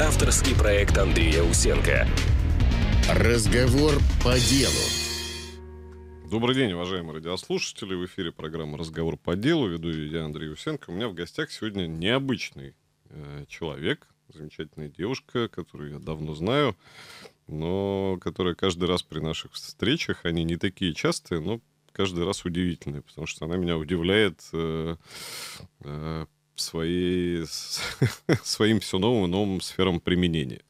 Авторский проект Андрея Усенко. Разговор по делу. Добрый день, уважаемые радиослушатели. В эфире программа «Разговор по делу». Веду ее я, Андрей Усенко. У меня в гостях сегодня необычный э, человек, замечательная девушка, которую я давно знаю, но которая каждый раз при наших встречах, они не такие частые, но каждый раз удивительные, потому что она меня удивляет э, э, свои своим все новым и новым сферам применения.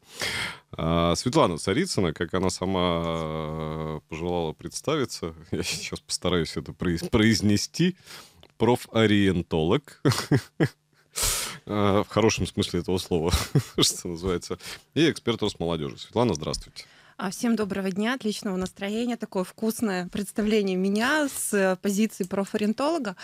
А, Светлана Царицына, как она сама э, пожелала представиться, я сейчас постараюсь это произнести, профориентолог, а, в хорошем смысле этого слова, что называется, и эксперт Росмолодежи. Светлана, здравствуйте. А, всем доброго дня, отличного настроения, такое вкусное представление меня с э, позиции профориентолога.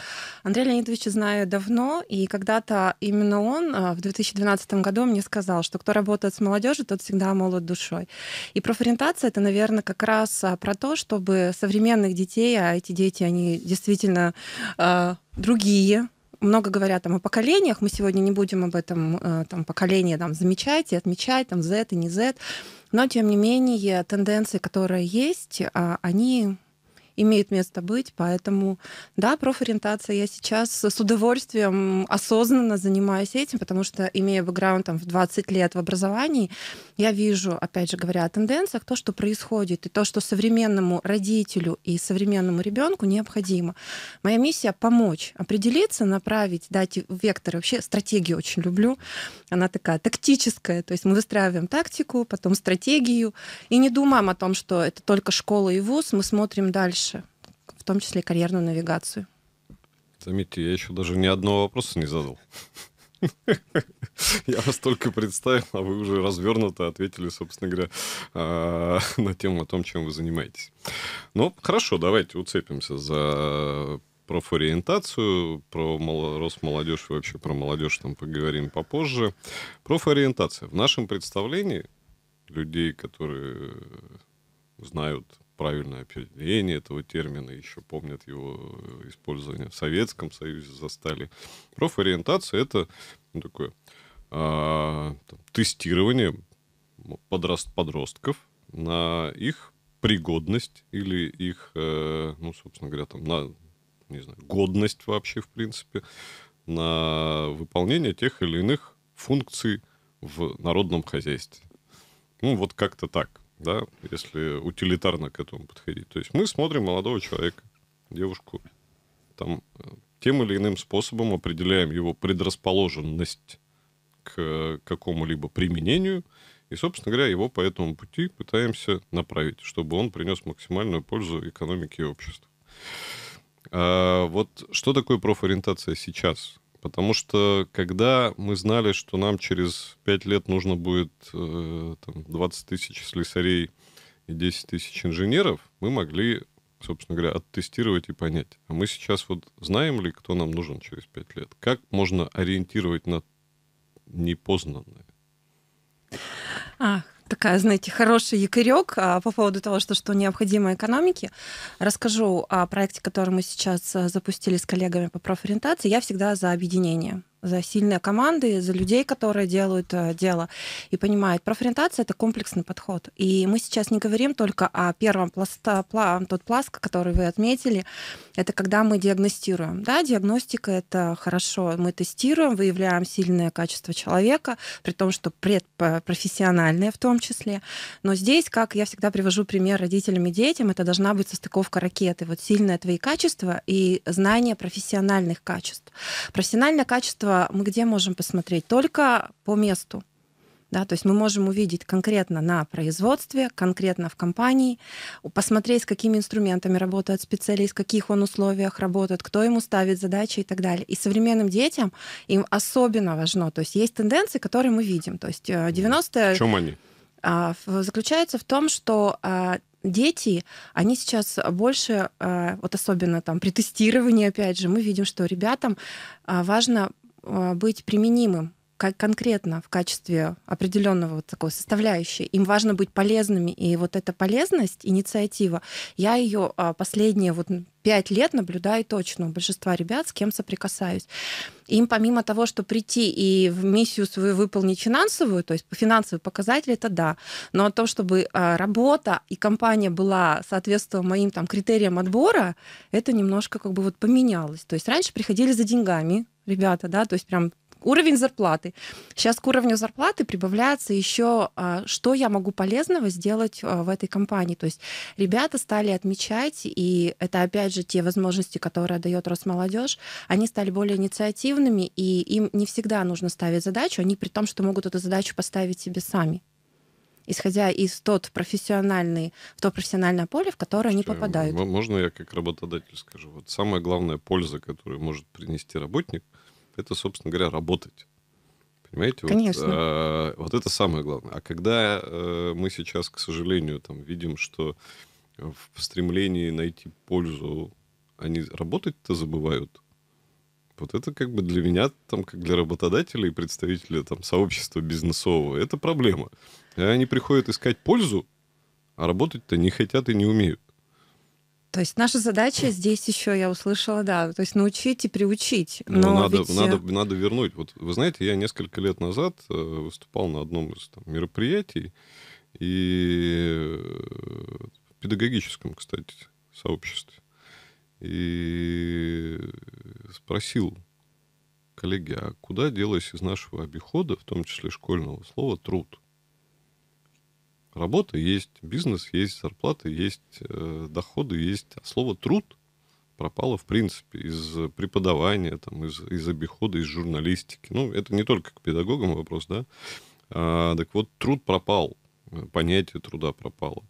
Андрея Леонидович знаю давно, и когда-то именно он а, в 2012 году мне сказал, что кто работает с молодежью, тот всегда молод душой. И профориентация — это, наверное, как раз а, про то, чтобы современных детей, а эти дети, они действительно другие, много говорят там о поколениях, мы сегодня не будем об этом э, там, поколение там, замечать и отмечать, там Z и не Z, но тем не менее тенденции, которые есть, а, они имеет место быть. Поэтому, да, профориентация я сейчас с удовольствием осознанно занимаюсь этим, потому что, имея бэкграунд там, в 20 лет в образовании, я вижу, опять же говоря, о тенденциях, то, что происходит, и то, что современному родителю и современному ребенку необходимо. Моя миссия — помочь определиться, направить, дать векторы. Вообще стратегию очень люблю. Она такая тактическая, то есть мы выстраиваем тактику, потом стратегию, и не думаем о том, что это только школа и вуз, мы смотрим дальше дальше, в том числе карьерную навигацию. Заметьте, я еще даже ни одного вопроса не задал. Я вас только представил, а вы уже развернуто ответили, собственно говоря, а, на тему о том, чем вы занимаетесь. Ну, хорошо, давайте уцепимся за профориентацию, про Росмолодежь и вообще про молодежь там поговорим попозже. Профориентация. В нашем представлении людей, которые знают правильное определение этого термина, еще помнят его э, использование в Советском Союзе, застали. Профориентация — это ну, такое а, там, тестирование подраст подростков на их пригодность или их, э, ну, собственно говоря, там, на, не знаю, годность вообще, в принципе, на выполнение тех или иных функций в народном хозяйстве. Ну, вот как-то так да, если утилитарно к этому подходить. То есть мы смотрим молодого человека, девушку, там э, тем или иным способом определяем его предрасположенность к э, какому-либо применению, и, собственно говоря, его по этому пути пытаемся направить, чтобы он принес максимальную пользу экономике и обществу. А вот что такое профориентация сейчас? Потому что когда мы знали, что нам через 5 лет нужно будет э, там, 20 тысяч слесарей и 10 тысяч инженеров, мы могли, собственно говоря, оттестировать и понять. А мы сейчас вот знаем ли, кто нам нужен через 5 лет? Как можно ориентировать на непознанное? А, такая, знаете, хороший якорек а, по поводу того, что, что необходимо экономике. Расскажу о проекте, который мы сейчас э, запустили с коллегами по профориентации. Я всегда за объединение за сильные команды, за людей, которые делают э, дело и понимают. Профориентация — это комплексный подход. И мы сейчас не говорим только о первом пласта, пла, тот пласт, который вы отметили, это когда мы диагностируем. Да, диагностика — это хорошо. Мы тестируем, выявляем сильное качество человека, при том, что предпрофессиональное в том числе. Но здесь, как я всегда привожу пример родителям и детям, это должна быть состыковка ракеты. Вот сильное твои качества и знание профессиональных качеств. Профессиональное качество этого мы где можем посмотреть? Только по месту. Да, то есть мы можем увидеть конкретно на производстве, конкретно в компании, посмотреть, с какими инструментами работает специалист, в каких он условиях работает, кто ему ставит задачи и так далее. И современным детям им особенно важно. То есть есть тенденции, которые мы видим. То есть 90 э, В чем они? А, заключается в том, что а, дети, они сейчас больше, а, вот особенно там при тестировании, опять же, мы видим, что ребятам важно а, быть применимым как конкретно в качестве определенного вот такого составляющей. Им важно быть полезными, и вот эта полезность, инициатива, я ее а, последние вот пять лет наблюдаю точно у большинства ребят, с кем соприкасаюсь. Им помимо того, что прийти и в миссию свою выполнить финансовую, то есть финансовые показатели, это да. Но то, чтобы а, работа и компания была соответствовала моим там критериям отбора, это немножко как бы вот поменялось. То есть раньше приходили за деньгами, ребята, да, то есть прям уровень зарплаты. Сейчас к уровню зарплаты прибавляется еще, а, что я могу полезного сделать а, в этой компании. То есть ребята стали отмечать, и это опять же те возможности, которые дает Росмолодежь, они стали более инициативными, и им не всегда нужно ставить задачу, они при том, что могут эту задачу поставить себе сами исходя из тот профессиональный, в то профессиональное поле, в которое Что, они попадают. Можно я как работодатель скажу? Вот самая главная польза, которую может принести работник, это, собственно говоря, работать. Понимаете? Конечно. Вот, а, вот это самое главное. А когда а, мы сейчас, к сожалению, там видим, что в стремлении найти пользу они работать-то забывают, вот это как бы для меня, там, как для работодателя и представителя там, сообщества бизнесового, это проблема. Они приходят искать пользу, а работать-то не хотят и не умеют. То есть наша задача здесь еще, я услышала, да, то есть научить и приучить. Ну, Но ну, надо, ведь... Э, надо, надо вернуть. Вот вы знаете, я несколько лет назад э, выступал на одном из там, мероприятий, и э, в педагогическом, кстати, сообществе и спросил коллеги, а куда делось из нашего обихода, в том числе школьного, слова «труд»? Работа есть, бизнес есть, зарплата есть, э, доходы есть. А слово «труд» пропало, в принципе, из преподавания, там, из, из обихода, из журналистики. Ну, это не только к педагогам вопрос, да? А, так вот, труд пропал, э, понятие труда пропало.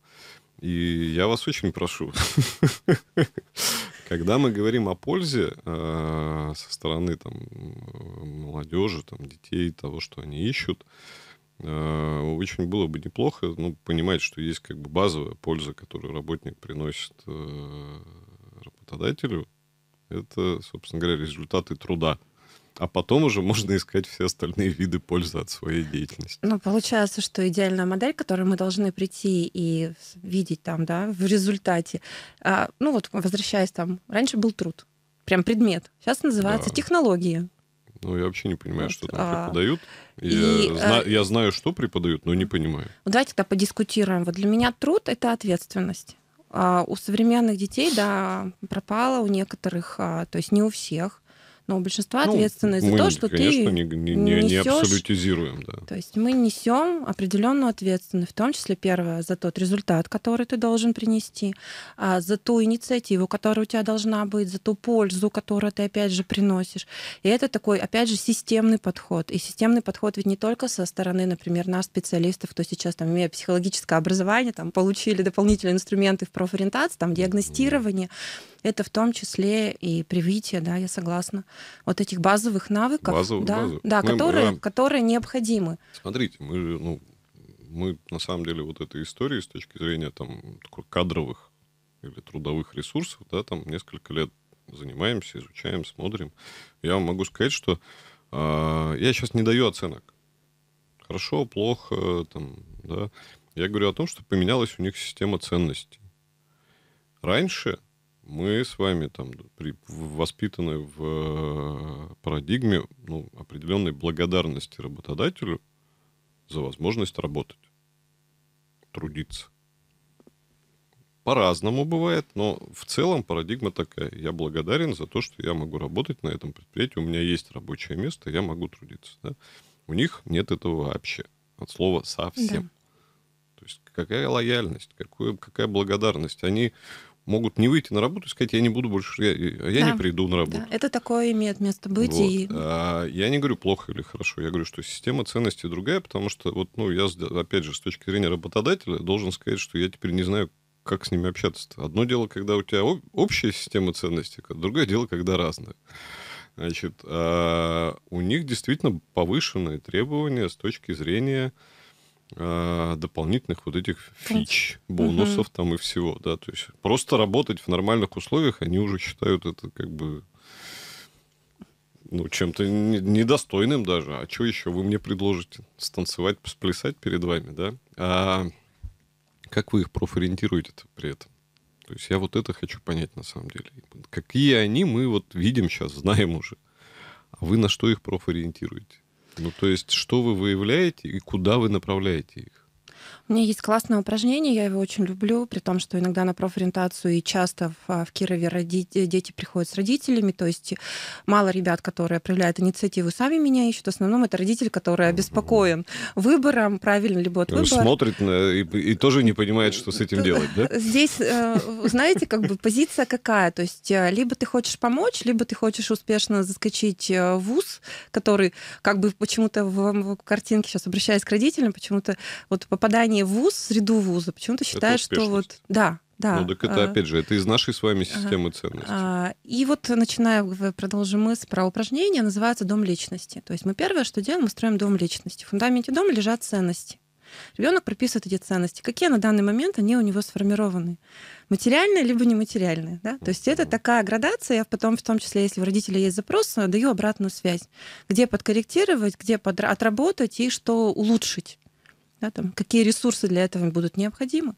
И я вас очень прошу, Когда мы говорим о пользе э, со стороны там, молодежи, там, детей, того, что они ищут, э, очень было бы неплохо ну, понимать, что есть как бы базовая польза, которую работник приносит э, работодателю. Это, собственно говоря, результаты труда а потом уже можно искать все остальные виды пользы от своей деятельности. Ну, получается, что идеальная модель, к которой мы должны прийти и видеть там, да, в результате, а, ну вот, возвращаясь там, раньше был труд, прям предмет, сейчас называется да. технологии. Ну, я вообще не понимаю, вот, что там а... преподают. Я, и, э, зна... а... я знаю, что преподают, но не понимаю. Ну, давайте тогда подискутируем. Вот для меня труд — это ответственность. А у современных детей, да, пропала у некоторых, а, то есть не у всех, но у большинства ну, ответственность за то, что конечно, ты не, не, не, не абсолютизируем. Да. То есть мы несем определенную ответственность, в том числе, первое, за тот результат, который ты должен принести, а, за ту инициативу, которая у тебя должна быть, за ту пользу, которую ты, опять же, приносишь. И это такой, опять же, системный подход. И системный подход ведь не только со стороны, например, нас, специалистов, кто сейчас, там, имеет психологическое образование, там, получили дополнительные инструменты в профориентации, там, диагностирование, mm-hmm это в том числе и привитие, да, я согласна, вот этих базовых навыков, Базовых, да, базовых. да мы, которые, а... которые необходимы. Смотрите, мы, ну, мы на самом деле вот этой истории с точки зрения там кадровых или трудовых ресурсов, да, там несколько лет занимаемся, изучаем, смотрим. Я вам могу сказать, что э, я сейчас не даю оценок. Хорошо, плохо, там, да. Я говорю о том, что поменялась у них система ценностей. Раньше мы с вами там при, воспитаны в э, парадигме ну, определенной благодарности работодателю за возможность работать, трудиться. По-разному бывает, но в целом парадигма такая. Я благодарен за то, что я могу работать на этом предприятии, у меня есть рабочее место, я могу трудиться. Да? У них нет этого вообще, от слова совсем. Да. То есть какая лояльность, какую, какая благодарность. Они могут не выйти на работу и сказать, я не буду больше, я, я да. не приду на работу. Да. Это такое имеет место быть. Вот. И... А, я не говорю плохо или хорошо, я говорю, что система ценностей другая, потому что вот, ну, я, опять же, с точки зрения работодателя должен сказать, что я теперь не знаю, как с ними общаться. Одно дело, когда у тебя общая система ценностей, другое дело, когда разная. Значит, а у них действительно повышенные требования с точки зрения Э, дополнительных вот этих фич, бонусов угу. там и всего, да, то есть просто работать в нормальных условиях, они уже считают это как бы ну, чем-то недостойным даже. А что еще вы мне предложите? Станцевать, сплясать перед вами, да? А как вы их профориентируете при этом? То есть я вот это хочу понять на самом деле. Какие они мы вот видим сейчас, знаем уже. А вы на что их профориентируете? Ну, то есть, что вы выявляете и куда вы направляете их? У меня есть классное упражнение, я его очень люблю, при том, что иногда на профориентацию и часто в, а, в Кирове роди, э, дети приходят с родителями, то есть мало ребят, которые проявляют инициативу, сами меня ищут. В основном это родитель, который обеспокоен выбором, правильно ли будет выбор. Смотрит на, и, и тоже не понимает, что с этим делать, да? Здесь, э, знаете, как бы позиция какая, то есть э, либо ты хочешь помочь, либо ты хочешь успешно заскочить в вуз, который как бы почему-то в, в картинке, сейчас обращаясь к родителям, почему-то вот попадание образование вуз, среду вуза, почему-то считают, что вот... Да, да. Ну, так это, а, опять же, это из нашей с вами системы ага. ценностей. А, и вот, начиная, продолжим мы с про упражнения, называется «Дом личности». То есть мы первое, что делаем, мы строим дом личности. В фундаменте дома лежат ценности. Ребенок прописывает эти ценности. Какие на данный момент они у него сформированы? Материальные либо нематериальные. Да? То есть это такая градация, я потом, в том числе, если у родителей есть запрос, э, даю обратную связь. Где подкорректировать, где под... отработать и что улучшить да, там, какие ресурсы для этого будут необходимы.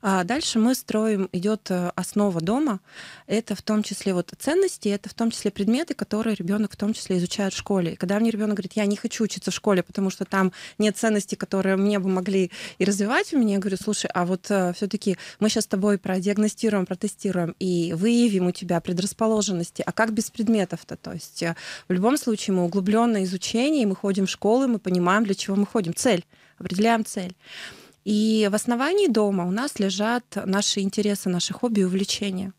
А дальше мы строим, идет э, основа дома, это в том числе вот ценности, это в том числе предметы, которые ребенок в том числе изучает в школе. И когда мне ребенок говорит, я не хочу учиться в школе, потому что там нет ценностей, которые мне бы могли и развивать у меня, я говорю, слушай, а вот э, все-таки мы сейчас с тобой продиагностируем, протестируем и выявим у тебя предрасположенности, а как без предметов-то? То есть э, в любом случае мы углубленное изучение, мы ходим в школы, мы понимаем, для чего мы ходим, цель определяем цель. И в основании дома у нас лежат наши интересы, наши хобби и увлечения.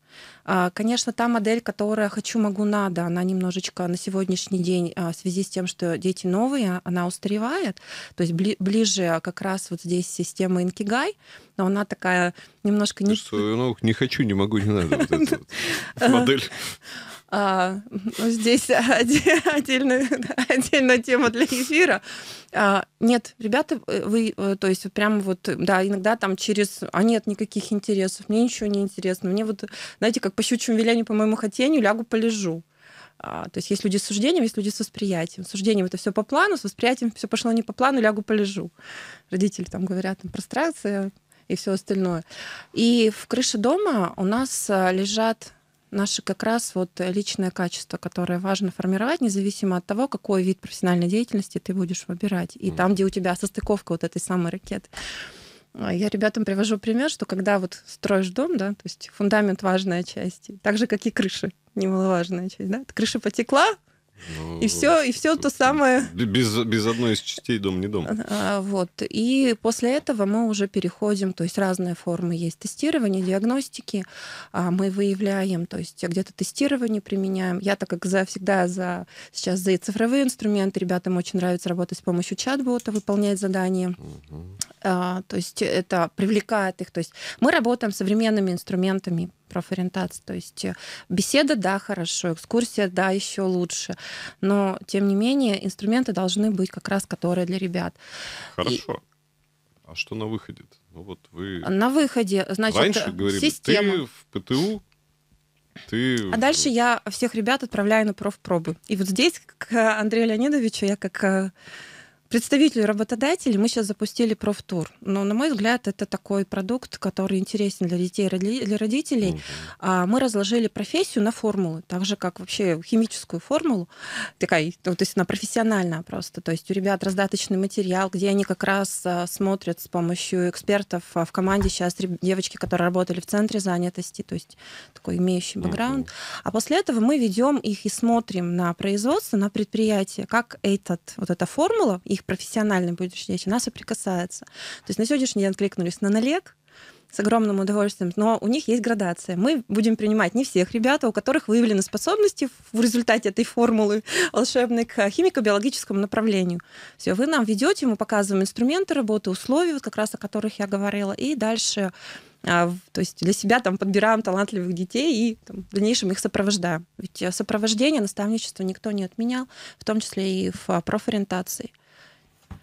А, конечно, та модель, которая «хочу, могу, надо», она немножечко на сегодняшний день а, в связи с тем, что дети новые, а, она устаревает. То есть бли- ближе как раз вот здесь система «Инкигай», но она такая немножко... Не... Есть, ну, не хочу, не могу, не надо. Вот модель. А, ну, здесь отдельная, отдельная тема для эфира. А, нет, ребята, э, вы, э, то есть прям вот, да, иногда там через, а нет никаких интересов, мне ничего не интересно, мне вот, знаете, как по щучьему велению, по моему хотению, лягу, полежу. А, то есть есть люди с суждением, есть люди с восприятием. С суждением это все по плану, с восприятием все пошло не по плану, лягу, полежу. Родители там говорят, там прострация и все остальное. И в крыше дома у нас а, лежат наши как раз вот э, личное качество, которое важно формировать, независимо от того, какой вид профессиональной деятельности ты будешь выбирать. И mm. там, где у тебя состыковка вот этой самой ракеты. А, я ребятам привожу пример, что когда вот строишь дом, да, то есть фундамент важная часть, так же, как и крыша, немаловажная часть, да, крыша потекла, и все, и все то самое. Без, без одной из частей дом не дом. А, вот. И после этого мы уже переходим, то есть разные формы есть тестирования, диагностики. А, мы выявляем, то есть где-то тестирование применяем. Я так как за, всегда за, сейчас за цифровые инструменты, ребятам очень нравится работать с помощью чат-бота, выполнять задания. Угу. То есть это привлекает их. То есть мы работаем современными инструментами, профориентации. То есть э, беседа, да, хорошо, экскурсия, да, еще лучше. Но, тем не менее, инструменты должны быть как раз, которые для ребят. Хорошо. И... А что на выходе? -то? Ну вот вы... На выходе, значит, Раньше э, говорили, система. ты в ПТУ, ты... А дальше я всех ребят отправляю на профпробы. И вот здесь к Андрею Леонидовичу я как э, представителю работодателей мы сейчас запустили профтур. Но, на мой взгляд, это такой продукт, который интересен для детей и для родителей. mm Мы разложили профессию на формулы, так же, как вообще химическую формулу, такая, то есть она профессиональная просто. То есть у ребят раздаточный материал, где они как раз а, смотрят с помощью экспертов а в команде сейчас девочки, которые работали в центре занятости, то есть такой имеющий бэкграунд. mm А после этого мы ведем их и смотрим на производство, на предприятие, как этот, вот эта формула, их их профессионально будешь дети, она соприкасается. То есть на сегодняшний день откликнулись на налег, с огромным удовольствием, но у них есть градация. Мы будем принимать не всех ребят, а у которых выявлены способности в результате этой формулы волшебной к химико-биологическому направлению. Все, вы нам ведете, мы показываем инструменты работы, условия, вот как раз о которых я говорила, и дальше а, то есть для себя там подбираем талантливых детей и там, в дальнейшем их сопровождаем. Ведь э, сопровождение, наставничество никто не отменял, в том числе и в э, профориентации.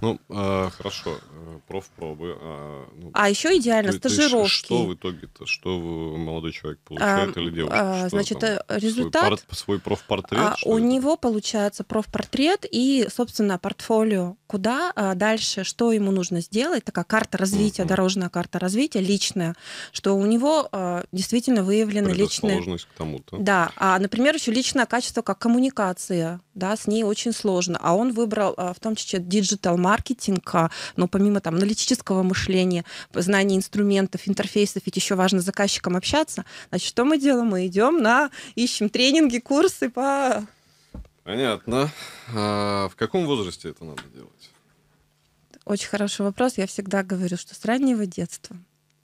Ну, э, хорошо, э, профпробы. Э, а, ну, а еще идеально то, стажировки. То что в итоге-то? Что молодой человек получает а, или девушка? Что значит, там, э, результат... Свой, пар, свой профпортрет? А, у это? него получается профпортрет и, собственно, портфолио. Куда а, дальше, что ему нужно сделать? Такая карта развития, mm-hmm. дорожная карта развития, личная, что у него а, действительно выявлены личные... к тому-то. Да, а, например, еще личное качество, как коммуникация, да, с ней очень сложно. А он выбрал а, в том числе диджитал-маркетинг, маркетинг, а, но помимо там аналитического мышления, знания инструментов, интерфейсов, ведь еще важно с заказчиком общаться, значит, что мы делаем? Мы идем на, ищем тренинги, курсы по... Понятно. А в каком возрасте это надо делать? Очень хороший вопрос. Я всегда говорю, что с раннего детства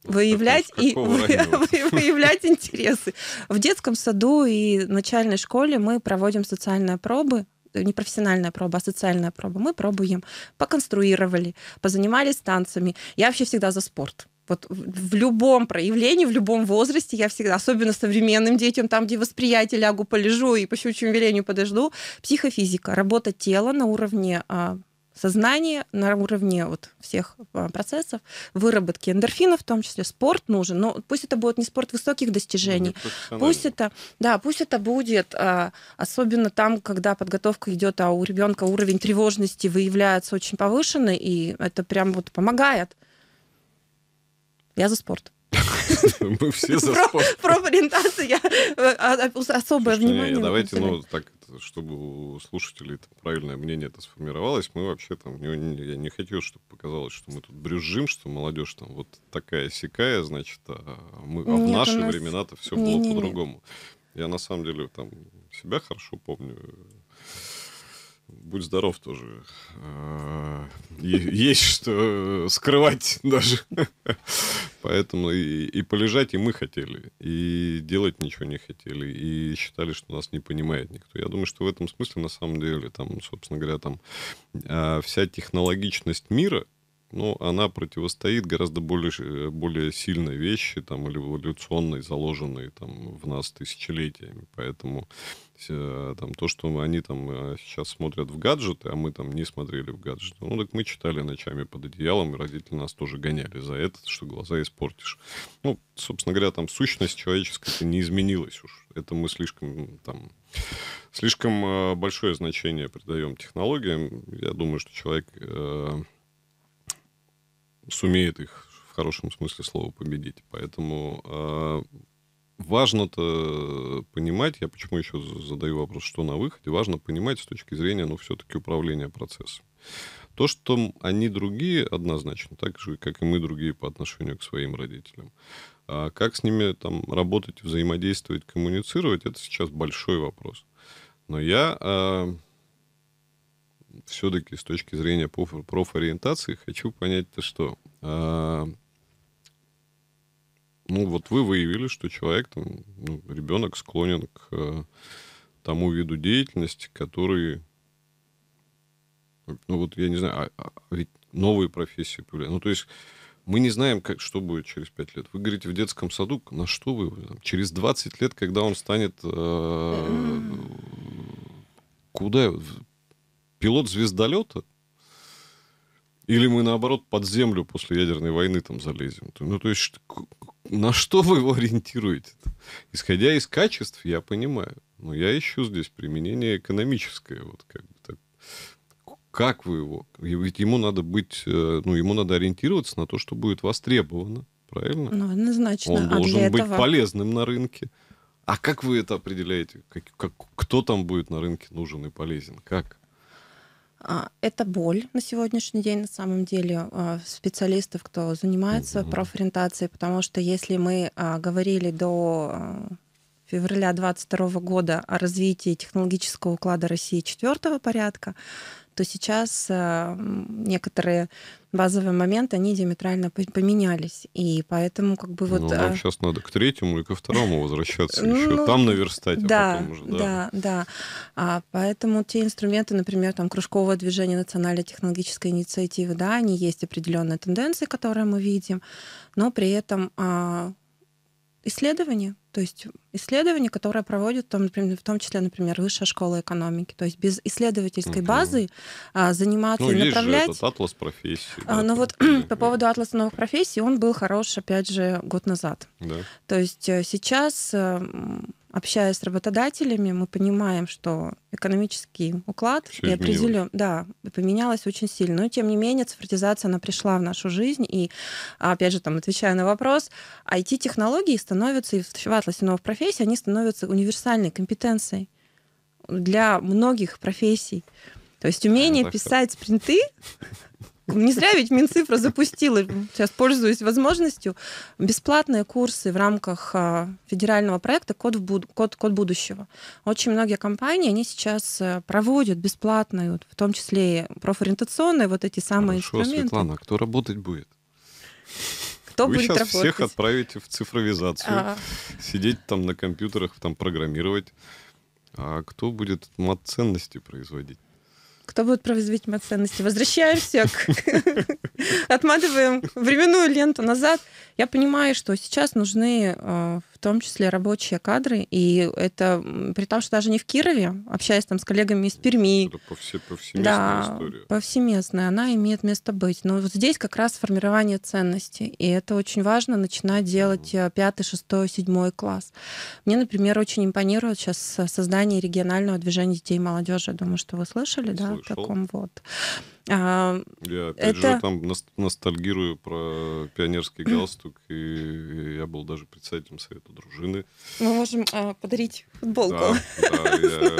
выявлять и выявлять интересы. В детском саду и начальной школе мы проводим социальные пробы Э, не профессиональная проба, а социальная проба. Мы пробуем, поконструировали, позанимались танцами. Я вообще всегда за спорт. Вот в любом проявлении, в любом возрасте я всегда, особенно современным детям, там, где восприятие лягу, полежу и по щучьему велению подожду, психофизика, работа тела на уровне а, сознание на уровне вот всех а, процессов, выработки эндорфинов, в том числе спорт нужен, но пусть это будет не спорт высоких достижений, пусть это, да, пусть это будет, а, особенно там, когда подготовка идет, а у ребенка уровень тревожности выявляется очень повышенный, и это прям вот помогает. Я за спорт. Мы все за спорт. Про ориентацию я э, особое ну, внимание. Давайте, ну, так чтобы у слушателей это правильное мнение это сформировалось, мы вообще там, не, не, я не хотел чтобы показалось, что мы тут брюжим что молодежь там вот такая сякая, значит, а, а мы, а в наши нас... времена-то все не, было по-другому. Я на самом деле там себя хорошо помню, будь здоров тоже. Э, есть что э, скрывать даже. Поэтому и, и полежать и мы хотели, и делать ничего не хотели, и считали, что нас не понимает никто. Я думаю, что в этом смысле на самом деле, там, собственно говоря, там а, вся технологичность мира, ну, она противостоит гораздо более, более сильной вещи, там, или эволюционной, заложенной там, в нас тысячелетиями. Поэтому Э, там, то, что они там э, сейчас смотрят в гаджеты, а мы там не смотрели в гаджеты. Ну, так мы читали ночами под одеялом, и родители нас тоже гоняли за это, что глаза испортишь. Ну, собственно говоря, там сущность человеческая не изменилась уж. Это мы слишком там слишком э, большое значение придаем технологиям. Я думаю, что человек сумеет их в хорошем смысле слова победить. Поэтому важно-то э, понимать, я почему еще задаю вопрос, что на выходе, важно понимать с точки зрения, ну, все-таки управления процессом. То, что они другие, однозначно, так же, как и мы другие по отношению к своим родителям. А как с ними там работать, взаимодействовать, коммуницировать, это сейчас большой вопрос. Но я э, а, все-таки с точки зрения профориентации хочу понять, то что. Э, ну, вот вы выявили, что человек, там, ну, ребенок склонен к э, тому виду деятельности, который, ну, вот я не знаю, а, а ведь новые профессии появляются. Ну, то есть мы не знаем, как, что будет через 5 лет. Вы говорите, в детском саду, на что вы? через 20 лет, когда он станет... Э, куда? Пилот звездолета? Или мы, наоборот, под землю после ядерной войны там залезем? Ну, то есть на что вы его ориентируете? -то? Исходя из качеств, я понимаю. Но я ищу здесь применение экономическое. Вот как, бы так. как вы его? Ведь ему надо быть, э, ну, ему надо ориентироваться на то, что будет востребовано. Правильно? Ну, однозначно. Он а должен быть этого... полезным на рынке. А как вы это определяете? Как, как, кто там будет на рынке нужен и полезен? Как? А, это боль на сегодняшний день, на самом деле, а, специалистов, кто занимается угу. профориентацией, потому что если мы а, говорили до февраля 2022 года о развитии технологического уклада России четвертого порядка, то сейчас а, некоторые базовые моменты, они диаметрально поменялись. И поэтому как бы вот... Ну, нам сейчас а надо к третьему и ко второму возвращаться еще, ну, там наверстать, а да, а потом уже, да. Да, да. А, поэтому те инструменты, например, там кружковое движение национальной технологической инициативы, да, они есть определенные тенденции, которые мы видим, но при этом а, исследования, то есть исследования, которые проводят, там, например, в том числе, например, Высшая школа экономики. То есть без исследовательской базы а, заниматься ну, и направлять... Же этот атлас профессий. А, да, ну вот по поводу атласа новых профессий, он был хорош, опять же, год назад. Да. То есть э, сейчас э, общаясь с работодателями, мы понимаем, что экономический уклад и определен, да, поменялось очень сильно. Но тем не менее цифровизация она пришла в нашу жизнь и, опять же, там отвечая на вопрос, IT-технологии становятся и в атласе новых профессий они становятся универсальной компетенцией для многих профессий. То есть умение а, писать спринты не зря ведь Минцифра запустила, сейчас пользуюсь возможностью, бесплатные курсы в рамках а, федерального проекта «Код, в буд... Код, Код будущего». Очень многие компании, они сейчас э, проводят бесплатные, в том числе и профориентационные, вот эти самые Хорошо, инструменты. Светлана, а кто работать будет? Кто Вы будет сейчас работать? всех отправите в цифровизацию, а. сидеть там на компьютерах, там программировать. А кто будет мат ценности производить? Кто будет производить мои ценности? Возвращаемся, отматываем временную ленту назад. Я понимаю, что сейчас нужны э, том числе рабочие кадры. И это при том, что даже не в Кирове, общаясь там с коллегами из Перми. Ну, это повсеместная да, история. повсеместная. Она имеет место быть. Но вот здесь как раз формирование ценностей. И это очень важно начинать делать э, пятый, шестой, седьмой класс. Мне, например, очень импонирует сейчас создание регионального движения детей и молодежи. Я думаю, что вы слышали, да, Слышал. о таком вот. А, я опять это... же там ностальгирую про пионерский галстук, и я был даже председателем совета дружины. Мы можем а, подарить футболку. Да, да,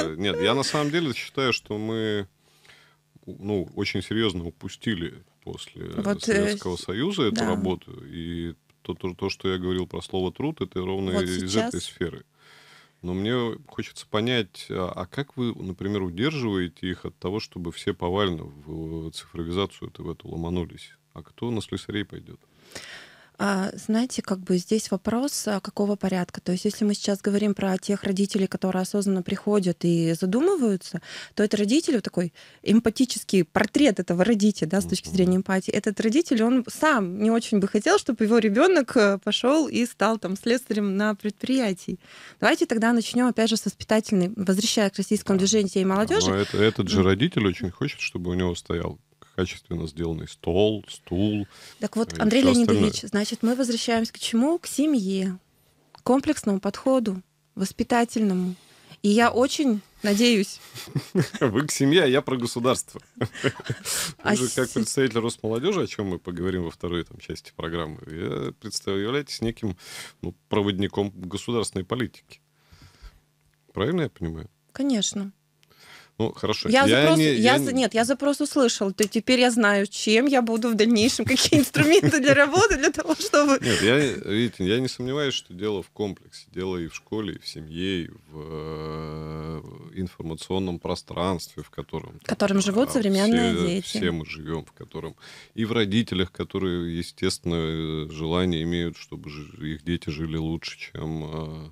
я... Нет, я на самом деле считаю, что мы ну, очень серьезно упустили после вот, э, Советского э... Союза эту да. работу. И то, то, то, что я говорил про слово труд, это ровно вот из сейчас... этой сферы. Но мне хочется понять, э, а как вы, например, удерживаете их от того, чтобы все повально в э, цифровизацию в эту ломанулись? А кто на слесарей пойдет? А, знаете, как бы здесь вопрос, а, какого порядка. То есть если мы сейчас говорим про тех родителей, которые осознанно приходят и задумываются, то это родитель вот такой эмпатический портрет этого родителя, да, с точки зрения эмпатии. Этот родитель, он сам не очень бы хотел, чтобы его ребенок э, пошел и стал там слесарем на предприятии. Давайте тогда начнем опять же с воспитательной, возвращая к российскому да. движению и молодежи. Но это, этот же родитель очень хочет, чтобы у него стоял качественно сделанный стол, стул. Так вот, Андрей Леонидович, значит, мы возвращаемся к чему? К семье, к комплексному подходу, воспитательному. И я очень надеюсь. Вы к семье, а я про государство. А Вы же как представитель Росмолодежи, о чем мы поговорим во второй там, части программы, я э, представляетесь неким ну, проводником государственной политики. Правильно я понимаю? Конечно. Ну, хорошо. Я, я, запрос, не, я, я... Не... Нет, я запрос услышал. То теперь я знаю, чем я буду в дальнейшем, какие инструменты для работы, для того, чтобы... Нет, я, видите, я не сомневаюсь, что дело в комплексе. Дело и в школе, и в семье, и в э, информационном пространстве, в котором... В котором там, живут а, современные все, дети. Все мы живем, в котором... И в родителях, которые, естественно, желание имеют, чтобы их дети жили лучше, чем э,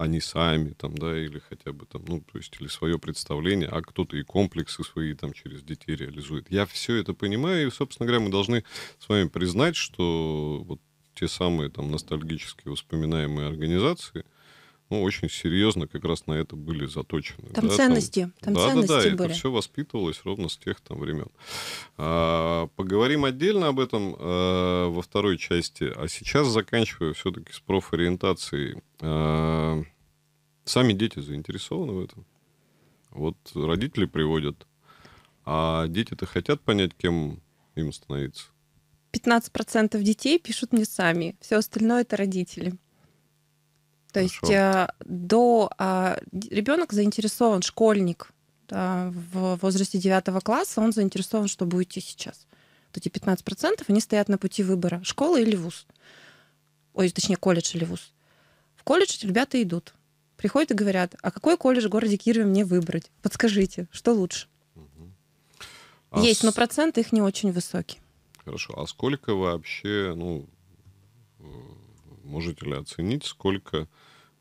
они сами, там, да, или хотя бы там, ну, то есть, или свое представление, а кто-то и комплексы свои там через детей реализует. Я все это понимаю, и, собственно говоря, мы должны с вами признать, что вот те самые там ностальгические воспоминаемые организации – ну, очень серьезно как раз на это были заточены. Там да, ценности, там, там да, ценности да, да, были. это все воспитывалось ровно с тех там времен. А, поговорим отдельно об этом а, во второй части. А сейчас заканчиваю все-таки с профориентацией. А, сами дети заинтересованы в этом. Вот родители приводят, а дети-то хотят понять, кем им становиться. 15% детей пишут мне сами, все остальное это родители. То Хорошо. есть э, до а, ребенок заинтересован, школьник в возрасте 9 класса, он заинтересован, что будете сейчас. Вот эти 15% они стоят на пути выбора школа или вуз. Ой, точнее, колледж или вуз. В колледж ребята идут. Приходят и говорят, а какой колледж в городе Кирове мне выбрать? Подскажите, что лучше? Угу. А Есть, с... но проценты их не очень высокие. Хорошо. А сколько вообще, ну, э, Можете ли оценить, сколько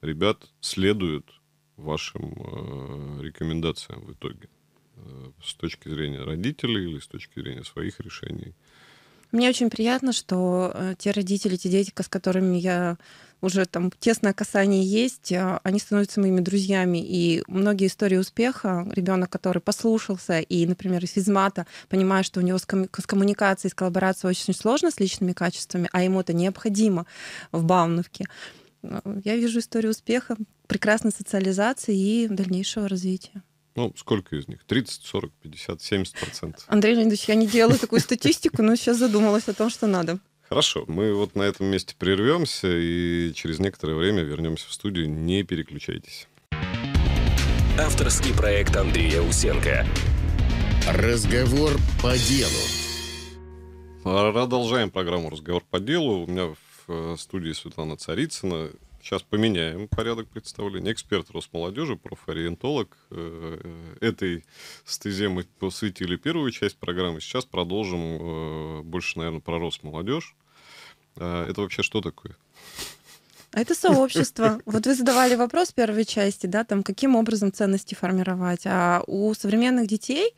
ребят следует вашим э, рекомендациям в итоге? Э, с точки зрения родителей или с точки зрения своих решений? Мне очень приятно, что э, те родители, те дети, с которыми я уже там тесное касание есть, э, они становятся моими друзьями. И многие истории успеха, ребенок, который послушался, и, например, из физмата, понимая, что у него с, коммуникацией, с коллаборацией очень сложно с личными качествами, а ему это необходимо в Бауновке, э, я вижу историю успеха, прекрасной социализации и дальнейшего развития. Ну, сколько из них? 30, 40, 50, 70 процентов. Андрей Леонидович, я не делала такую статистику, но сейчас задумалась о том, что надо. Хорошо, мы вот на этом месте прервемся и через некоторое время вернемся в студию. Не переключайтесь. Авторский проект Андрея Усенко. Разговор по делу. Продолжаем программу «Разговор по делу». У меня в э, студии Светлана Царицына, Сейчас поменяем порядок представления. Эксперт Росмолодежи, профориентолог. Э, этой стезе мы посвятили первую часть программы. Сейчас продолжим э, больше, наверное, про Росмолодежь. Э, это вообще что такое? Это сообщество. Вот вы задавали вопрос в первой части, да, там, каким образом ценности формировать. А у современных детей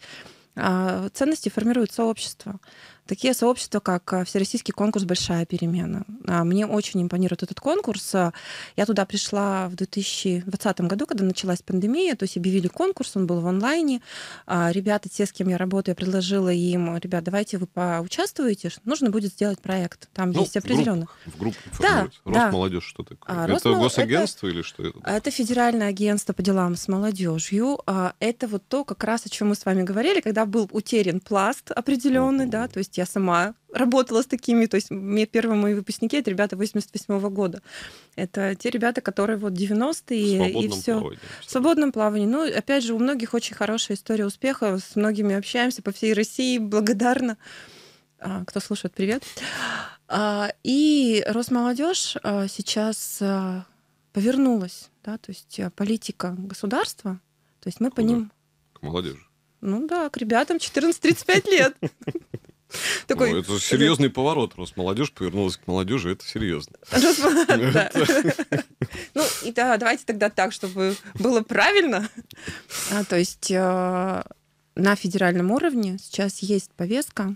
а, ценности формируют сообщество такие сообщества, как э, Всероссийский конкурс «Большая перемена». А, мне очень импонирует этот конкурс. Э, я туда пришла в 2020 году, когда началась пандемия, то есть объявили конкурс, он был в онлайне. А, ребята, те, с кем я работаю, я предложила им, ребят, давайте вы поучаствуете, нужно будет сделать проект. Там ну, есть определенно. В группу да, Росмолодежь да. что такое? А, это Росмол... госагентство это... или что это? Это федеральное агентство по делам с молодежью. А, это вот то, как раз о чем мы с вами говорили, когда был утерян пласт определенный, да, то есть есть я сама работала с такими, то есть мне первые мои выпускники это ребята 88 -го года. Это те ребята, которые вот 90-е и все. в свободном плавании. Ну, опять же, у многих очень хорошая история успеха, с многими общаемся по всей России, благодарна. Кто слушает, привет. А, и Росмолодежь а, сейчас а, повернулась, да, то есть политика государства, то есть мы Куда? по ним... К молодежи. Ну да, к ребятам 14-35 лет. Такой... Ну, это серьезный поворот. раз молодежь повернулась к молодежи, это серьезно. Ну, и да, давайте тогда так, чтобы было правильно. А, то есть э, на федеральном уровне сейчас есть повестка,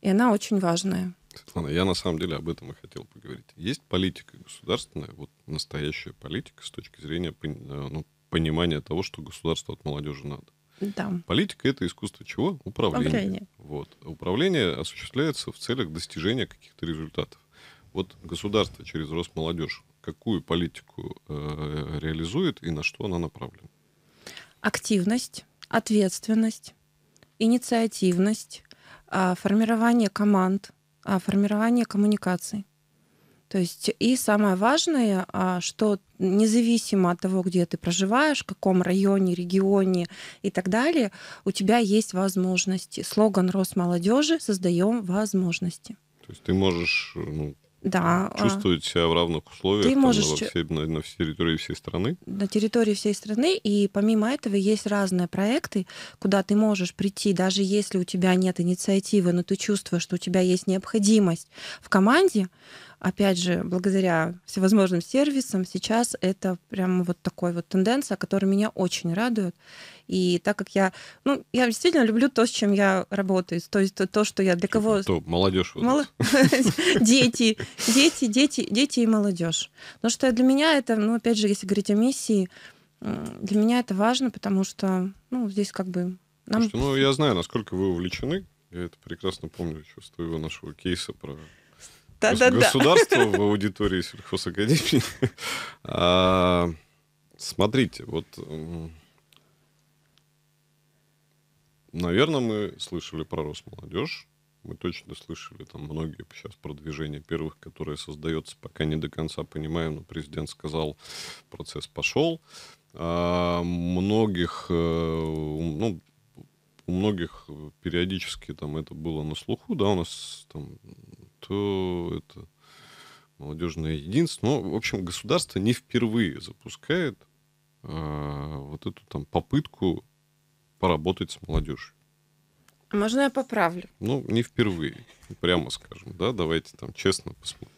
и она очень важная. Светлана, я на самом деле об этом и хотел поговорить. Есть политика государственная, вот настоящая политика с точки зрения э, ну, понимания того, что государство от молодежи надо. Да. Политика — это искусство чего? Управление. Управление. Вот. Управление осуществляется в целях достижения каких-то результатов. Вот государство через Росмолодежь какую политику э, реализует и на что она направлена? Активность, ответственность, инициативность, а, формирование команд, а, формирование коммуникаций. То есть и самое важное, а, что независимо от того, где ты проживаешь, в каком районе, регионе и так далее, у тебя есть возможности. Слоган молодежи" «Создаем возможности». То есть ты можешь э, ну, да. А, чувствовать себя в равных условиях ты там, можешь... во всей, на, на территории всей страны? На территории всей страны. И помимо этого есть разные проекты, куда ты можешь прийти, даже если у тебя нет инициативы, но ты чувствуешь, что у тебя есть необходимость в команде, опять же, благодаря всевозможным сервисам, сейчас это прям вот такой вот тенденция, которая меня очень радует. И так как я, ну, я действительно люблю то, с чем я работаю, то есть то, что я для кого... То, молодежь. Вот. дети, дети, дети, дети и молодежь. Но что для меня это, ну, опять же, если говорить о миссии, для меня это важно, потому что, ну, здесь как бы... Нам... Слушайте, ну, я знаю, насколько вы увлечены, я это прекрасно помню еще с твоего нашего кейса про да, да, государство да. в аудитории сельхозакадемии. А, смотрите, вот, наверное, мы слышали про Росмолодежь. Мы точно слышали там многие сейчас про движение первых, которое создается, пока не до конца понимаем, но президент сказал, процесс пошел. А, многих, э, ну, у многих периодически там это было на слуху, да, у нас там то это молодежное единство. Но, в общем, государство не впервые запускает а, вот эту там попытку поработать с молодежью. Можно я поправлю? Ну, не впервые, прямо скажем, да, давайте там честно посмотрим.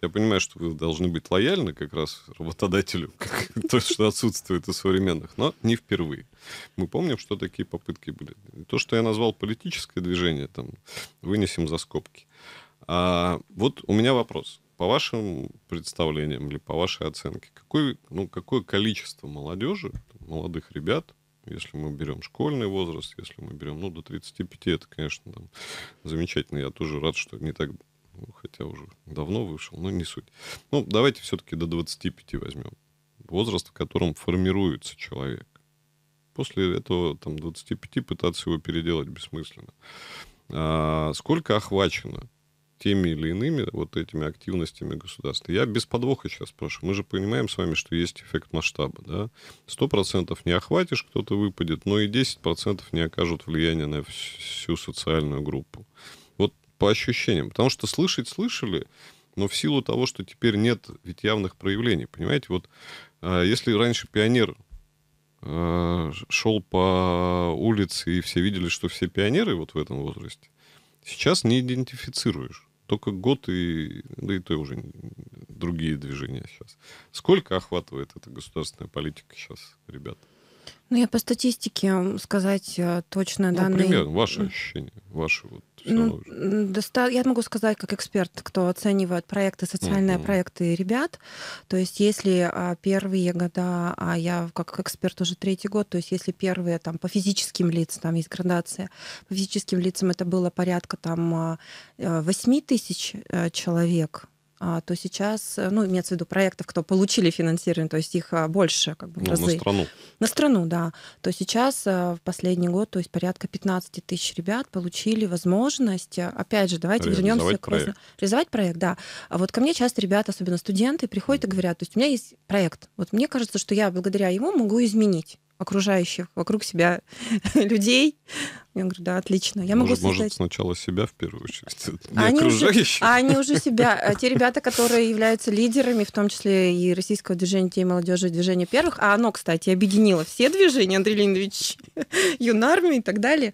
Я понимаю, что вы должны быть лояльны как раз работодателю, как то, что отсутствует у современных, но не впервые. Мы помним, что такие попытки были. То, что я назвал политическое движение, там, вынесем за скобки. А вот у меня вопрос. По вашим представлениям или по вашей оценке, какой, ну, какое количество молодежи, молодых ребят, если мы берем школьный возраст, если мы берем, ну, до 35, это, конечно, там, замечательно. Я тоже рад, что не так, ну, хотя уже давно вышел, но не суть. Ну, давайте все-таки до 25 возьмем. Возраст, в котором формируется человек. После этого, там, 25 пытаться его переделать бессмысленно. А, сколько охвачено теми или иными вот этими активностями государства. Я без подвоха сейчас спрашиваю. Мы же понимаем с вами, что есть эффект масштаба. Да? 100% не охватишь, кто-то выпадет, но и 10% не окажут влияния на всю социальную группу. Вот по ощущениям. Потому что слышать слышали, но в силу того, что теперь нет ведь явных проявлений. Понимаете, вот а, если раньше пионер а, шел по улице, и все видели, что все пионеры вот в этом возрасте, сейчас не идентифицируешь. Только год и, да и то уже другие движения сейчас. Сколько охватывает эта государственная политика сейчас, ребята? Ну, я по статистике сказать э, точно ну, данные... Примерно, ваши ощущения, ваши вот ну, доста... Я могу сказать, как эксперт, кто оценивает проекты, социальные uh-huh. проекты ребят. То есть если а, первые года, а я как эксперт уже третий год, то есть если первые там по физическим лицам, там есть градация, по физическим лицам это было порядка там 8 а, э, тысяч э, человек, а, то сейчас, э, ну, имеется в виду проектов, кто получили финансирование, то есть их а, больше как бы ну, разы. На страну. На страну, да. То сейчас а, в последний год, то есть порядка 15 тысяч ребят получили возможность, э, опять же, давайте вернемся к... Разно... Реализовать проект, да. А вот ко мне часто ребята, особенно студенты, приходят и говорят, то есть у меня есть проект, вот мне кажется, что я благодаря ему могу изменить окружающих вокруг себя людей. Я говорю, да, отлично. Я может, могу создать... Может, сначала себя в первую очередь, не а они Уже, а они уже себя. А те ребята, которые являются лидерами, в том числе и российского движения детей и молодежи, движения первых, а оно, кстати, объединило все движения, Андрей Леонидович, Юнармию и так далее,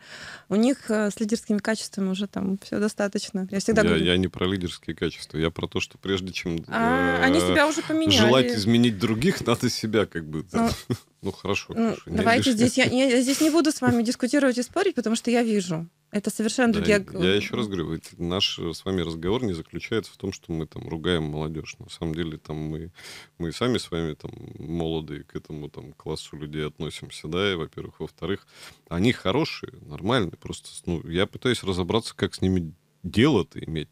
у них э, с лидерскими качествами уже там все достаточно. Я всегда я, говорю. Я не про лидерские качества, я про то, что прежде чем а, э, они себя уже поменяли. желать изменить других, надо себя как бы. Но... Ну, ну хорошо. Ну, хорошо давайте здесь я, я здесь не буду с вами дискутировать и спорить, потому что я вижу. Это совершенно да, другие... Я еще раз говорю, наш с вами разговор не заключается в том, что мы там ругаем молодежь. На самом деле там мы, мы сами с вами там молодые к этому там классу людей относимся, да, и, во-первых. Во-вторых, они хорошие, нормальные. Просто ну, я пытаюсь разобраться, как с ними дело-то иметь.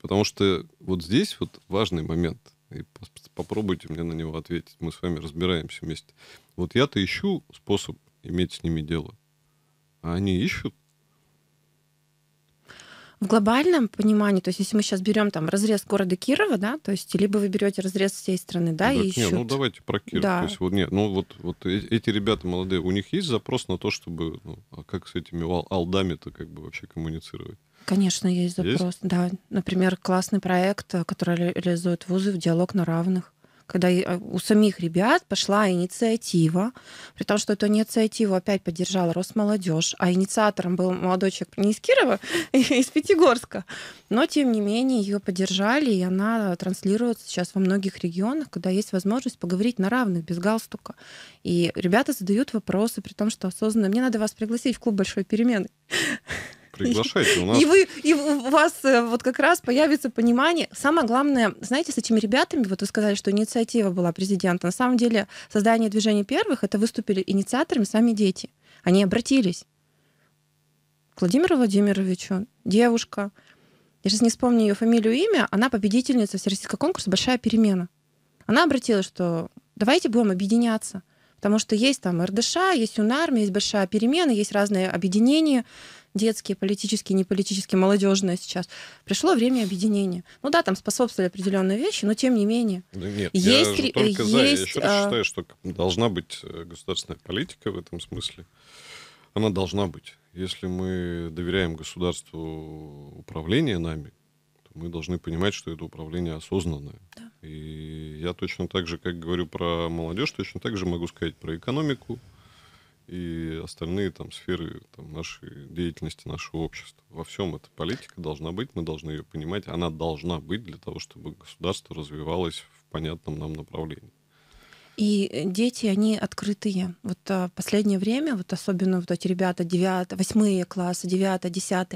Потому что вот здесь вот важный момент, и попробуйте мне на него ответить. Мы с вами разбираемся вместе. Вот я-то ищу способ иметь с ними дело. А они ищут в глобальном понимании, то есть если мы сейчас берем там разрез города Кирова, да, то есть либо вы берете разрез всей страны, да, так, и еще. Ну давайте про Киров. Да. То есть вот нет, ну вот вот э, эти ребята молодые, у них есть запрос на то, чтобы ну, а как с этими алдами-то как бы вообще коммуницировать? Конечно, есть запрос, есть? да. Например, классный проект, э, который реализуют вузы в диалог на равных когда э, у самих ребят пошла инициатива, при том, что эту инициативу опять поддержала Росмолодежь, а инициатором был молодой человек не из Кирова, из Пятигорска, но тем не менее ее поддержали, и она транслируется сейчас во многих регионах, когда есть возможность поговорить на равных, без галстука. И ребята задают вопросы, при том, что осознанно, мне надо вас пригласить в клуб большой перемены. приглашайте. У нас... и, вы, и у вас э, вот как раз появится понимание. Самое главное, знаете, с этими ребятами, вот вы сказали, что инициатива была президента. На самом деле создание движения первых, это выступили инициаторами сами дети. Они обратились к Владимиру Владимировичу, девушка, я сейчас не вспомню ее фамилию и имя, она победительница всероссийского конкурса «Большая перемена». Она обратилась, что давайте будем объединяться, потому что есть там РДШ, есть УНАРМ, есть «Большая перемена», есть разные объединения детские, политические, неполитические молодежные сейчас. Пришло время объединения. Ну да, там способствовали определенные вещи, но тем не менее. Да нет, есть, я же только за. Есть, я еще а раз а... считаю, что должна быть э, государственная политика в этом смысле. Она должна быть. Если мы доверяем государству управление нами, мы должны понимать, что это управление осознанное. Да. И я точно так же, как говорю про молодежь, точно так же могу сказать про экономику, и остальные там сферы там, нашей деятельности, нашего общества. Во всем эта политика должна быть, мы должны ее понимать, она должна быть для того, чтобы государство развивалось в понятном нам направлении. И э, дети, они открытые. Вот в а, последнее время, вот особенно вот эти ребята 9, 8 классы, 9, 10,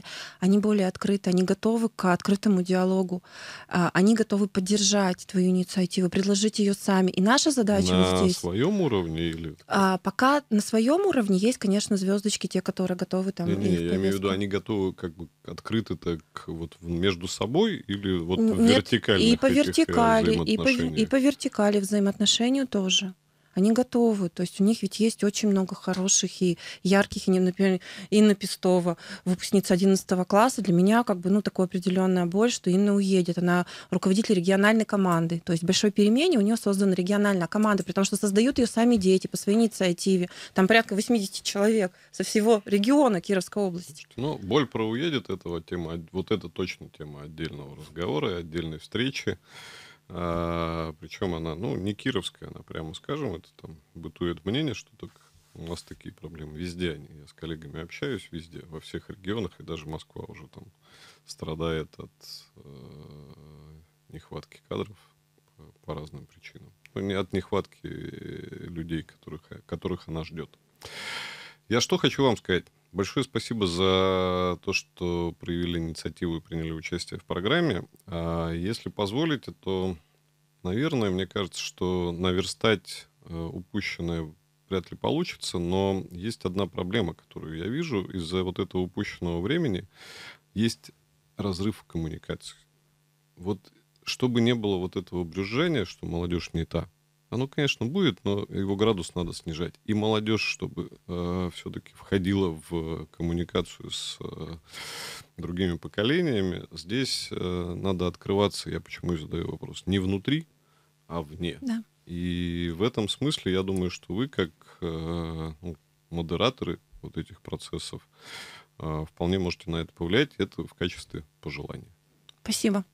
они более открыты, они готовы к открытому диалогу. А, они готовы поддержать твою инициативу, предложить ее сами. И наша задача на здесь... На своем уровне или... А, пока на своем уровне есть, конечно, звездочки, те, которые готовы там... Не, не, я имею в виду, они готовы как бы открыты так вот между собой или вот Нет, вертикально? И по э, вертикали, и по, и по вертикали взаимоотношению тоже тоже. Они готовы. То есть у них ведь есть очень много хороших и ярких, и, например, Инна Пестова, выпускница 11 класса, для меня как бы ну, такое определенная боль, что Инна уедет. Она руководитель региональной команды. То есть большой перемене у нее создана региональная команда, при том что создают ее сами дети по своей инициативе. Там порядка 80 человек со всего региона Кировской области. Ну, боль про уедет этого тема, вот это точно тема отдельного разговора и отдельной встречи. А, причем она, ну, не кировская, она прямо скажем, это там бытует мнение, что только у нас такие проблемы везде они. Я с коллегами общаюсь везде, во всех регионах, и даже Москва уже там страдает от э, нехватки кадров по, по разным причинам. Ну, не от нехватки людей, которых, которых она ждет. Я что хочу вам сказать? Большое спасибо за то, что проявили инициативу и приняли участие в программе. А, если позволите, то, наверное, мне кажется, что наверстать э, упущенное вряд ли получится, но есть одна проблема, которую я вижу из-за вот этого упущенного времени. Есть разрыв в коммуникации. Вот чтобы не было вот этого брюзжения, что молодежь не та, оно, конечно, будет, но его градус надо снижать. И молодежь, чтобы э, все-таки входила в коммуникацию с э, другими поколениями, здесь э, надо открываться, я почему и задаю вопрос, не внутри, а вне. Да. И в этом смысле я думаю, что вы как э, ну, модераторы вот этих процессов э, вполне можете на это повлиять. Это в качестве пожелания. Спасибо.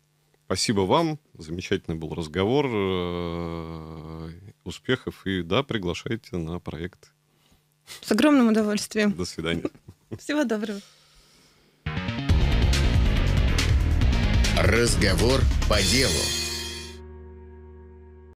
Спасибо вам. Замечательный был разговор. Э, успехов. И да, приглашайте на проект. С огромным удовольствием. До свидания. Всего доброго. Разговор по делу.